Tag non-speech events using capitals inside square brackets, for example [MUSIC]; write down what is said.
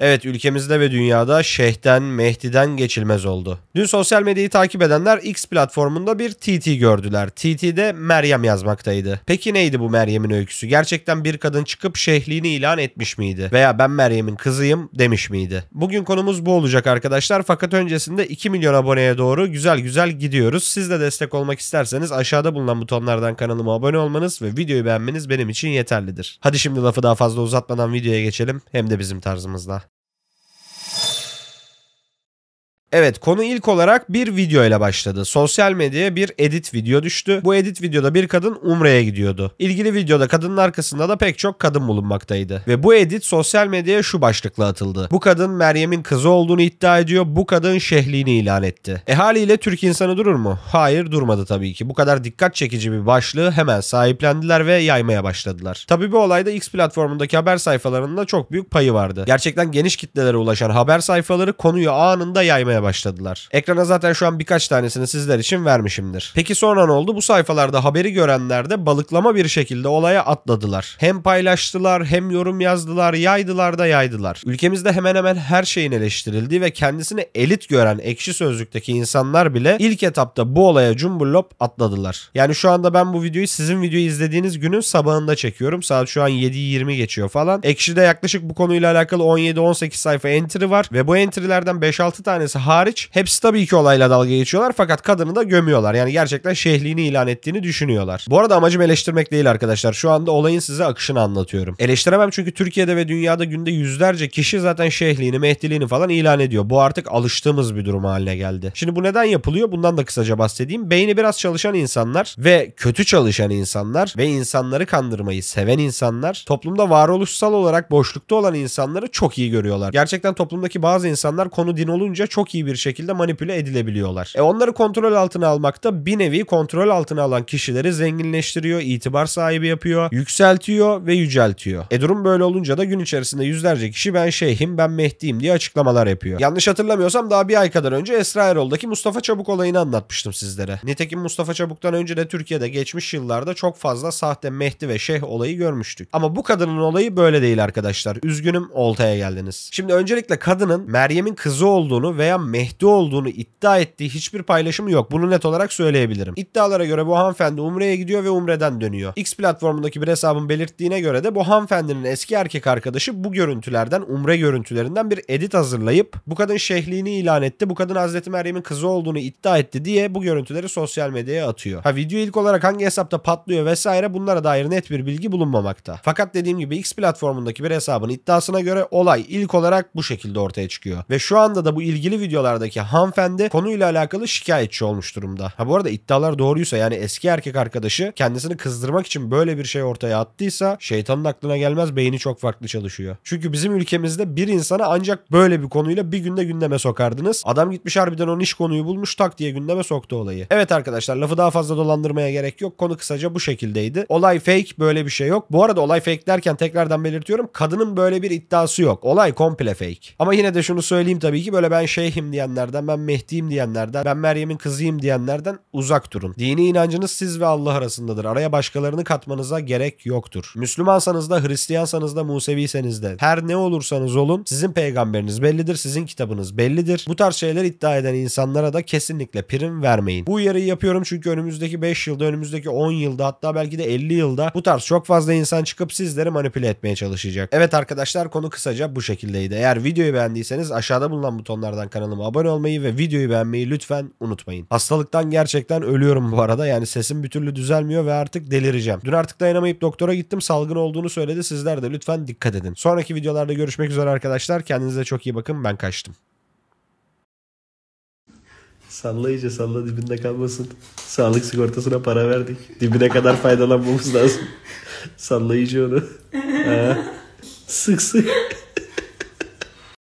Evet ülkemizde ve dünyada Şeyh'ten, Mehdi'den geçilmez oldu. Dün sosyal medyayı takip edenler X platformunda bir TT gördüler. TT'de Meryem yazmaktaydı. Peki neydi bu Meryem'in öyküsü? Gerçekten bir kadın çıkıp şeyhliğini ilan etmiş miydi? Veya ben Meryem'in kızıyım demiş miydi? Bugün konumuz bu olacak arkadaşlar. Fakat öncesinde 2 milyon aboneye doğru güzel güzel gidiyoruz. Siz de destek olmak isterseniz aşağıda bulunan butonlardan kanalıma abone olmanız ve videoyu beğenmeniz benim için yeterlidir. Hadi şimdi lafı daha fazla uzatmadan videoya geçelim. Hem de bizim tarzımızda. Evet konu ilk olarak bir video ile başladı. Sosyal medyaya bir edit video düştü. Bu edit videoda bir kadın Umre'ye gidiyordu. İlgili videoda kadının arkasında da pek çok kadın bulunmaktaydı. Ve bu edit sosyal medyaya şu başlıkla atıldı. Bu kadın Meryem'in kızı olduğunu iddia ediyor. Bu kadın şehliğini ilan etti. E haliyle Türk insanı durur mu? Hayır durmadı tabii ki. Bu kadar dikkat çekici bir başlığı hemen sahiplendiler ve yaymaya başladılar. Tabii bu olayda X platformundaki haber sayfalarında çok büyük payı vardı. Gerçekten geniş kitlelere ulaşan haber sayfaları konuyu anında yaymaya yazmaya başladılar. Ekrana zaten şu an birkaç tanesini sizler için vermişimdir. Peki sonra ne oldu? Bu sayfalarda haberi görenler de balıklama bir şekilde olaya atladılar. Hem paylaştılar hem yorum yazdılar yaydılar da yaydılar. Ülkemizde hemen hemen her şeyin eleştirildiği ve kendisini elit gören ekşi sözlükteki insanlar bile ilk etapta bu olaya cumbullop atladılar. Yani şu anda ben bu videoyu sizin videoyu izlediğiniz günün sabahında çekiyorum. Saat şu an 7.20 geçiyor falan. Ekşi'de yaklaşık bu konuyla alakalı 17-18 sayfa entry var ve bu entry'lerden 5-6 tanesi hariç hepsi tabii ki olayla dalga geçiyorlar fakat kadını da gömüyorlar. Yani gerçekten şehliğini ilan ettiğini düşünüyorlar. Bu arada amacım eleştirmek değil arkadaşlar. Şu anda olayın size akışını anlatıyorum. Eleştiremem çünkü Türkiye'de ve dünyada günde yüzlerce kişi zaten şehliğini, mehdiliğini falan ilan ediyor. Bu artık alıştığımız bir durum haline geldi. Şimdi bu neden yapılıyor? Bundan da kısaca bahsedeyim. Beyni biraz çalışan insanlar ve kötü çalışan insanlar ve insanları kandırmayı seven insanlar toplumda varoluşsal olarak boşlukta olan insanları çok iyi görüyorlar. Gerçekten toplumdaki bazı insanlar konu din olunca çok iyi bir şekilde manipüle edilebiliyorlar. E onları kontrol altına almak da bir nevi kontrol altına alan kişileri zenginleştiriyor, itibar sahibi yapıyor, yükseltiyor ve yüceltiyor. E durum böyle olunca da gün içerisinde yüzlerce kişi ben şeyhim, ben Mehdi'yim diye açıklamalar yapıyor. Yanlış hatırlamıyorsam daha bir ay kadar önce Esra Erol'daki Mustafa Çabuk olayını anlatmıştım sizlere. Nitekim Mustafa Çabuk'tan önce de Türkiye'de geçmiş yıllarda çok fazla sahte Mehdi ve Şeyh olayı görmüştük. Ama bu kadının olayı böyle değil arkadaşlar. Üzgünüm oltaya geldiniz. Şimdi öncelikle kadının Meryem'in kızı olduğunu veya Mehdi olduğunu iddia ettiği hiçbir paylaşımı yok. Bunu net olarak söyleyebilirim. İddialara göre bu hanımefendi Umre'ye gidiyor ve Umre'den dönüyor. X platformundaki bir hesabın belirttiğine göre de bu hanımefendinin eski erkek arkadaşı bu görüntülerden Umre görüntülerinden bir edit hazırlayıp bu kadın şehliğini ilan etti. Bu kadın Hazreti Meryem'in kızı olduğunu iddia etti diye bu görüntüleri sosyal medyaya atıyor. Ha video ilk olarak hangi hesapta patlıyor vesaire bunlara dair net bir bilgi bulunmamakta. Fakat dediğim gibi X platformundaki bir hesabın iddiasına göre olay ilk olarak bu şekilde ortaya çıkıyor. Ve şu anda da bu ilgili video videolardaki hanımefendi konuyla alakalı şikayetçi olmuş durumda. Ha bu arada iddialar doğruysa yani eski erkek arkadaşı kendisini kızdırmak için böyle bir şey ortaya attıysa şeytanın aklına gelmez beyni çok farklı çalışıyor. Çünkü bizim ülkemizde bir insana ancak böyle bir konuyla bir günde gündeme sokardınız. Adam gitmiş harbiden o iş konuyu bulmuş tak diye gündeme soktu olayı. Evet arkadaşlar lafı daha fazla dolandırmaya gerek yok. Konu kısaca bu şekildeydi. Olay fake böyle bir şey yok. Bu arada olay fake derken tekrardan belirtiyorum. Kadının böyle bir iddiası yok. Olay komple fake. Ama yine de şunu söyleyeyim tabii ki böyle ben şeyhim Fatih'im diyenlerden, ben Mehdi'yim diyenlerden, ben Meryem'in kızıyım diyenlerden uzak durun. Dini inancınız siz ve Allah arasındadır. Araya başkalarını katmanıza gerek yoktur. Müslümansanız da, Hristiyansanız da, Museviyseniz de her ne olursanız olun sizin peygamberiniz bellidir, sizin kitabınız bellidir. Bu tarz şeyler iddia eden insanlara da kesinlikle prim vermeyin. Bu uyarıyı yapıyorum çünkü önümüzdeki 5 yılda, önümüzdeki 10 yılda hatta belki de 50 yılda bu tarz çok fazla insan çıkıp sizleri manipüle etmeye çalışacak. Evet arkadaşlar konu kısaca bu şekildeydi. Eğer videoyu beğendiyseniz aşağıda bulunan butonlardan kanala kanalıma abone olmayı ve videoyu beğenmeyi lütfen unutmayın. Hastalıktan gerçekten ölüyorum bu arada. Yani sesim bir türlü düzelmiyor ve artık delireceğim. Dün artık dayanamayıp doktora gittim. Salgın olduğunu söyledi. Sizler de lütfen dikkat edin. Sonraki videolarda görüşmek üzere arkadaşlar. Kendinize çok iyi bakın. Ben kaçtım. Sallayıcı, iyice salla dibinde kalmasın. Sağlık sigortasına para verdik. Dibine kadar faydalanmamız lazım. [LAUGHS] Sallayıcı onu. Ha. Sık sık.